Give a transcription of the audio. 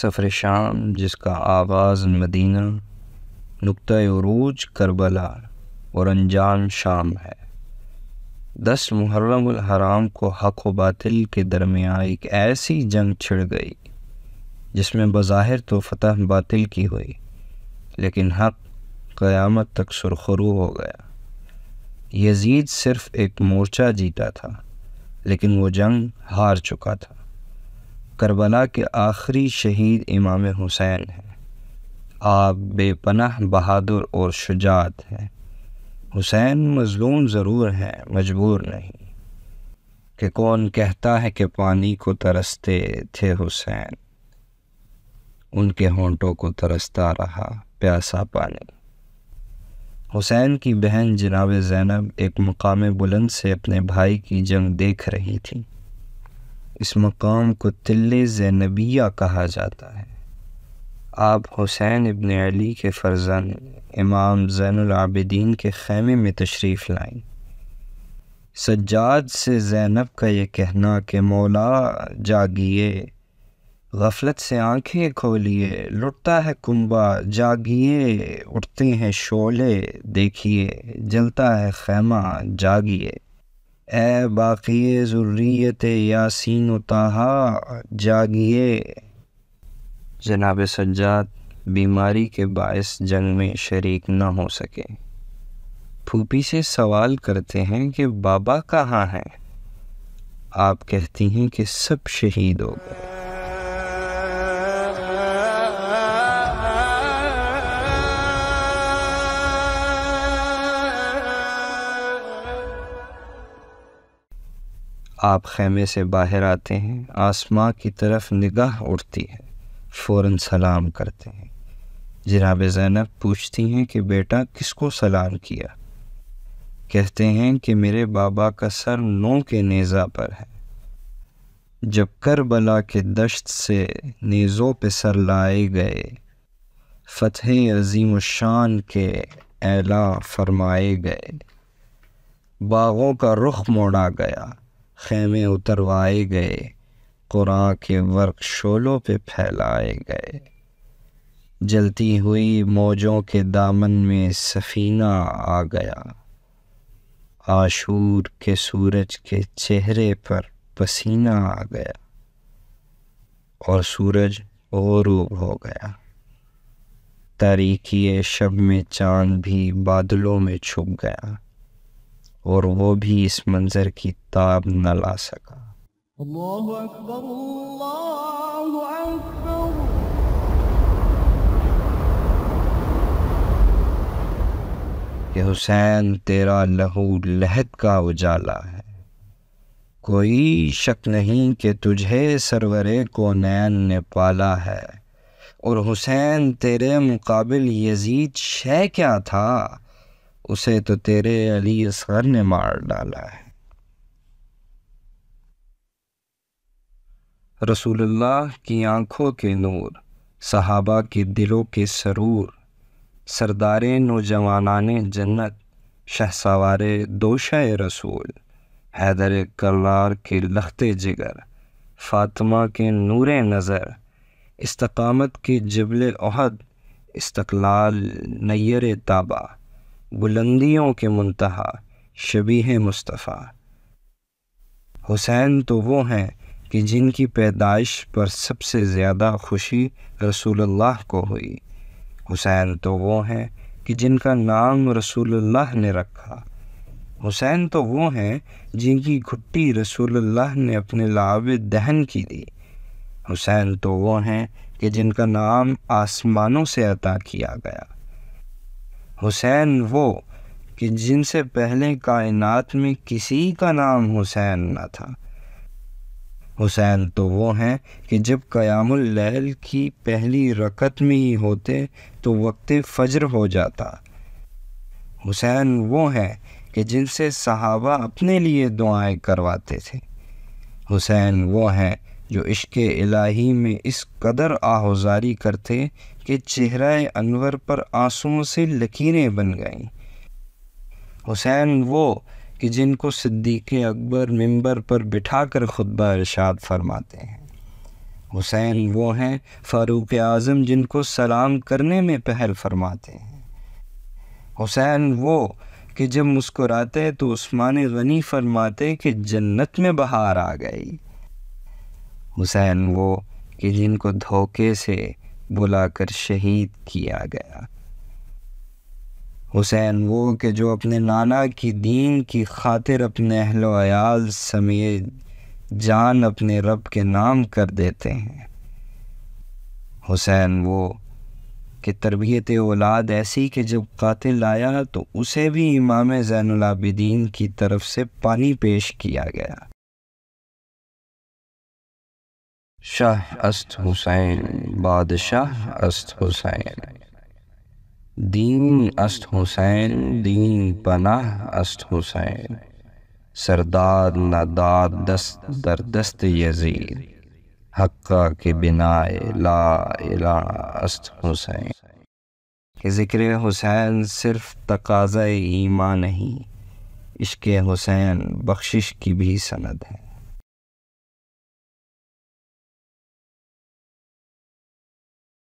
सफ़र शाम जिसका आगाज़ मदीना नुक़ रूज करबला और अनजाम शाम है दस मुहर्रम हराम को हक व बातिल के दरमियान एक ऐसी जंग छिड़ गई जिसमें बज़ाहिर तो फतह बातिल की हुई लेकिन हक क़यामत तक सुरखरू हो गया यजीद सिर्फ़ एक मोर्चा जीता था लेकिन वो जंग हार चुका था करबला के आखिरी शहीद इमाम हुसैन हैं आप बेपनाह बहादुर और शुजात हैं हुसैन मजलूम ज़रूर हैं मजबूर नहीं कि कौन कहता है कि पानी को तरसते थे हुसैन उनके होंटों को तरसता रहा प्यासा पानी हुसैन की बहन जनाब जैनब एक मकाम बुलंद से अपने भाई की जंग देख रही थी इस मकाम को तिल्ले ज़ैनबिया कहा जाता है आप हुसैन इबन अली के फर्जन इमाम ज़ैनआबदीन के ख़ैमे में तशरीफ़ लाएं सज्जाद से ज़ैनब का ये कहना कि मौला जागिए गफलत से आंखें खोलिए लुटता है कुंबा जागिए उठते हैं शोले देखिए जलता है खैमा जागिए ए बाक़ी ज़ुर्रियत यासीन तहा जागिए जनाब सज्जाद बीमारी के बायस जंग में शरीक न हो सके फूपी से सवाल करते हैं कि बाबा कहाँ हैं आप कहती हैं कि सब शहीद हो गए आप खेमे से बाहर आते हैं आसमां की तरफ निगाह उठती है फ़ौर सलाम करते हैं जनाब जैनब पूछती हैं कि बेटा किसको सलाम किया कहते हैं कि मेरे बाबा का सर नौ के नेज़ा पर है जब करबला के दश्त से नेज़ों पे सर लाए गए फ़तह अजीम शान के एला फरमाए गए बागों का रुख मोड़ा गया खेमे उतरवाए गए कुरा के वर्क शोलों पे फैलाए गए जलती हुई मौजों के दामन में सफीना आ गया आशूर के सूरज के चेहरे पर पसीना आ गया और सूरज औरूब हो गया तारीखी शब में चांद भी बादलों में छुप गया और वो भी इस मंज़र की ताब न ला सका कि हुसैन तेरा लहू लहद का उजाला है कोई शक नहीं कि तुझे सरवरे को नैन ने पाला है और हुसैन तेरे मुकाबिल यजीद शह क्या था उसे तो तेरे अली असगर ने मार डाला है रसूलुल्लाह की आंखों के नूर सहाबा के दिलों के सरूर सरदार नौजवान जन्नत शहसवार दोशा रसूल हैदर कलार के लखते जिगर फातिमा के नूर नज़र इस्तकामत के जबल अहद इस्तकलाल नैर ताबा बुलंदियों के मुंतहा शबी मुस्तफ़ा हुसैन तो वो हैं कि जिनकी पैदाइश पर सबसे ज़्यादा खुशी रसूलुल्लाह को हुई हुसैन तो वो हैं कि जिनका नाम रसूलुल्लाह ने रखा हुसैन तो वो हैं जिनकी घुट्टी रसूलुल्लाह ने अपने लाब दहन की दी हुसैन तो वो हैं कि जिनका नाम आसमानों से अता किया गया हुसैन वो कि जिनसे पहले कायनात में किसी का नाम हुसैन न था हुसैन तो वो हैं कि जब कयामुल लैल की पहली रकत में ही होते तो वक्त फज्र हो जाता हुसैन वो हैं कि जिनसे सहाबा अपने लिए दुआएं करवाते थे हुसैन वो हैं जो इश्क इलाही में इस कदर आहुजारी करते कि चेहरा अनवर पर आंसुओं से लकीरें बन गईं हुसैन वो कि जिनको सिद्दीक अकबर मंबर पर बिठा कर खुतबा इरशाद फरमाते हैं हुसैन वो हैं फ़ारूक आज़म जिनको सलाम करने में पहल फरमाते हैं हुसैन वो कि जब मुस्कुराते हैं तो उस्मान गनी फरमाते कि जन्नत में बहार आ गई हुसैन वो कि जिनको धोखे से बुलाकर शहीद किया गया हुसैन वो के जो अपने नाना की दीन की खातिर अपने अहलोयाल समय समेत जान अपने रब के नाम कर देते हैं हुसैन वो कि तरबियत औलाद ऐसी कि जब कातिल आया तो उसे भी इमाम जैनलाबिदीन की तरफ से पानी पेश किया गया शाह अस्त हुसैन बादशाह अस्त हुसैन दीन अस्त हुसैन दीन पनाह अस्त हुसैन सरदार नदार दस्त दर दस्त यजीद हक्का के बिना ला इला अस्त हुसैन ज़िक्र हुसैन सिर्फ तकाज़ा ईमान नहीं इश्क हुसैन बख्शिश की भी सनद है